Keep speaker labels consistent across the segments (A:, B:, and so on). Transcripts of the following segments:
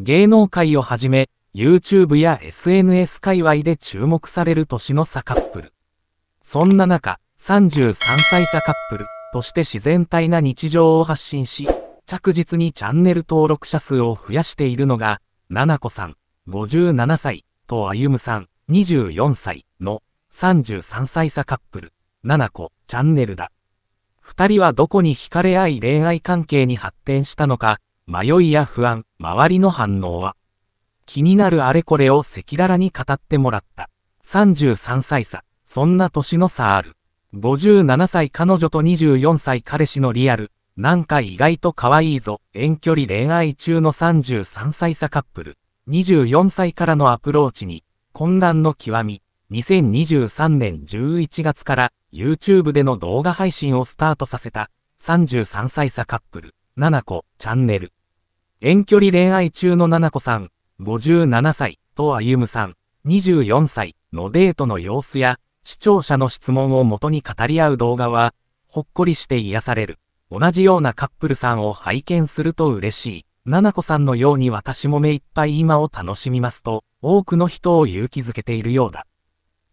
A: 芸能界をはじめ、YouTube や SNS 界隈で注目される年の差カップル。そんな中、33歳差カップルとして自然体な日常を発信し、着実にチャンネル登録者数を増やしているのが、ななこさん、57歳、とあゆむさん、24歳の33歳差カップル、ななこ、チャンネルだ。二人はどこに惹かれ合い恋愛関係に発展したのか、迷いや不安、周りの反応は、気になるあれこれを赤裸々に語ってもらった。33歳差、そんな年の差ある。57歳彼女と24歳彼氏のリアル、なんか意外と可愛いぞ、遠距離恋愛中の33歳差カップル、24歳からのアプローチに、混乱の極み、2023年11月から YouTube での動画配信をスタートさせた33歳差カップル、7個チャンネル。遠距離恋愛中の七子さん、57歳、と歩さん、24歳、のデートの様子や、視聴者の質問をもとに語り合う動画は、ほっこりして癒される。同じようなカップルさんを拝見すると嬉しい。七子さんのように私も目いっぱい今を楽しみますと、多くの人を勇気づけているようだ。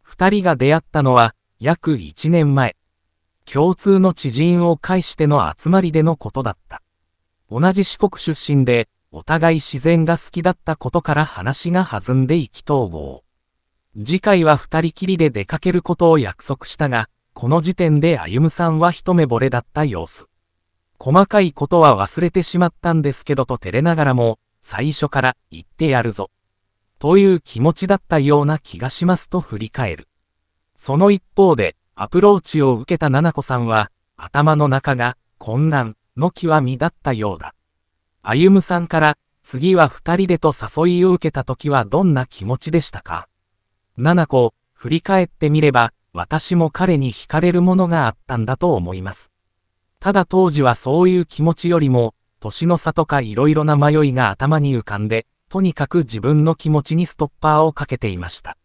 A: 二人が出会ったのは、約一年前。共通の知人を介しての集まりでのことだった。同じ四国出身で、お互い自然が好きだったことから話が弾んで意気投合。次回は二人きりで出かけることを約束したが、この時点で歩さんは一目惚れだった様子。細かいことは忘れてしまったんですけどと照れながらも、最初から言ってやるぞ。という気持ちだったような気がしますと振り返る。その一方で、アプローチを受けた七子さんは、頭の中が、混乱。の極みだったようだ。歩夢さんから、次は二人でと誘いを受けた時はどんな気持ちでしたか七子、振り返ってみれば、私も彼に惹かれるものがあったんだと思います。ただ当時はそういう気持ちよりも、年の差とか色々な迷いが頭に浮かんで、とにかく自分の気持ちにストッパーをかけていました。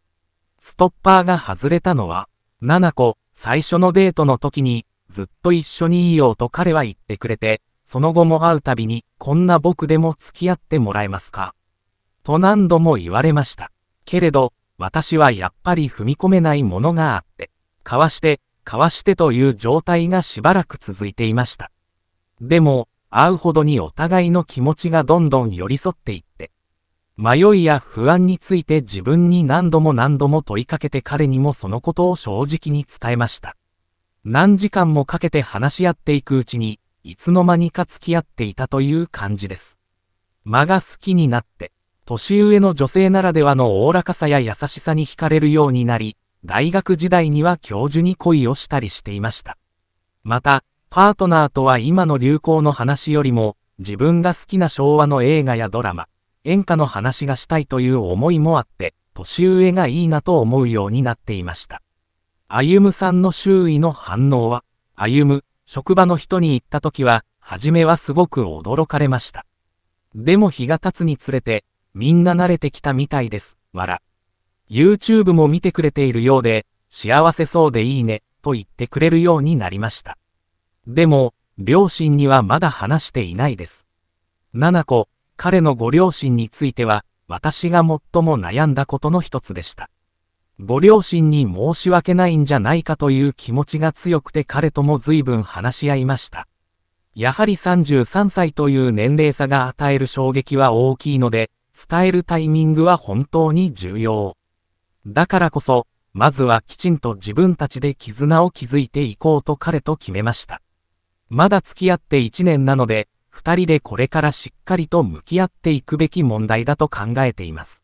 A: ストッパーが外れたのは、七子、最初のデートの時に、ずっと一緒にいようと彼は言ってくれて、その後も会うたびに、こんな僕でも付き合ってもらえますか。と何度も言われました。けれど、私はやっぱり踏み込めないものがあって、かわして、かわしてという状態がしばらく続いていました。でも、会うほどにお互いの気持ちがどんどん寄り添っていって、迷いや不安について自分に何度も何度も問いかけて彼にもそのことを正直に伝えました。何時間もかけて話し合っていくうちに、いつの間にか付き合っていたという感じです。間が好きになって、年上の女性ならではのおおらかさや優しさに惹かれるようになり、大学時代には教授に恋をしたりしていました。また、パートナーとは今の流行の話よりも、自分が好きな昭和の映画やドラマ、演歌の話がしたいという思いもあって、年上がいいなと思うようになっていました。歩さんの周囲の反応は、歩、職場の人に行った時は、初めはすごく驚かれました。でも日が経つにつれて、みんな慣れてきたみたいです、わら。YouTube も見てくれているようで、幸せそうでいいね、と言ってくれるようになりました。でも、両親にはまだ話していないです。七子、彼のご両親については、私が最も悩んだことの一つでした。ご両親に申し訳ないんじゃないかという気持ちが強くて彼とも随分話し合いました。やはり33歳という年齢差が与える衝撃は大きいので、伝えるタイミングは本当に重要。だからこそ、まずはきちんと自分たちで絆を築いていこうと彼と決めました。まだ付き合って1年なので、2人でこれからしっかりと向き合っていくべき問題だと考えています。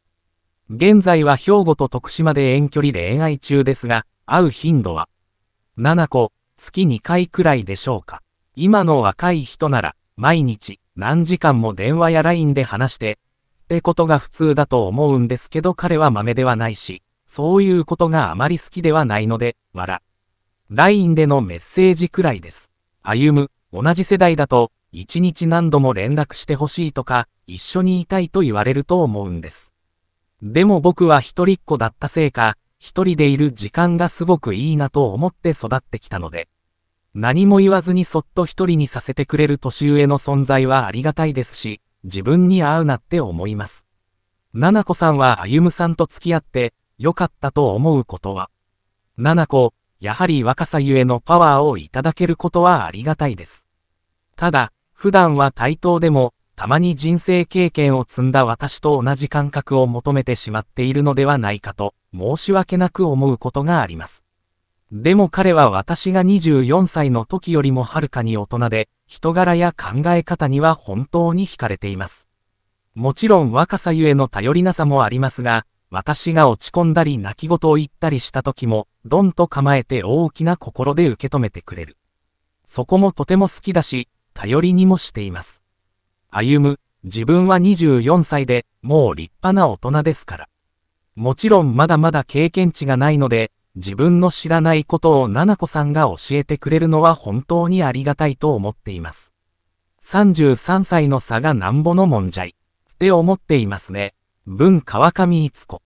A: 現在は兵庫と徳島で遠距離で恋愛中ですが、会う頻度は、7個、月2回くらいでしょうか。今の若い人なら、毎日、何時間も電話や LINE で話して、ってことが普通だと思うんですけど彼は豆ではないし、そういうことがあまり好きではないので、わら。LINE でのメッセージくらいです。歩む、同じ世代だと、一日何度も連絡してほしいとか、一緒にいたいと言われると思うんです。でも僕は一人っ子だったせいか、一人でいる時間がすごくいいなと思って育ってきたので、何も言わずにそっと一人にさせてくれる年上の存在はありがたいですし、自分に合うなって思います。七子さんはあゆむさんと付き合って、良かったと思うことは、七子、やはり若さゆえのパワーをいただけることはありがたいです。ただ、普段は対等でも、たまに人生経験を積んだ私と同じ感覚を求めてしまっているのではないかと、申し訳なく思うことがあります。でも彼は私が24歳の時よりもはるかに大人で、人柄や考え方には本当に惹かれています。もちろん若さゆえの頼りなさもありますが、私が落ち込んだり泣き言を言ったりした時も、ドンと構えて大きな心で受け止めてくれる。そこもとても好きだし、頼りにもしています。歩む、自分は24歳で、もう立派な大人ですから。もちろんまだまだ経験値がないので、自分の知らないことを七子さんが教えてくれるのは本当にありがたいと思っています。33歳の差がなんぼのもんじゃい。って思っていますね。文川上逸子。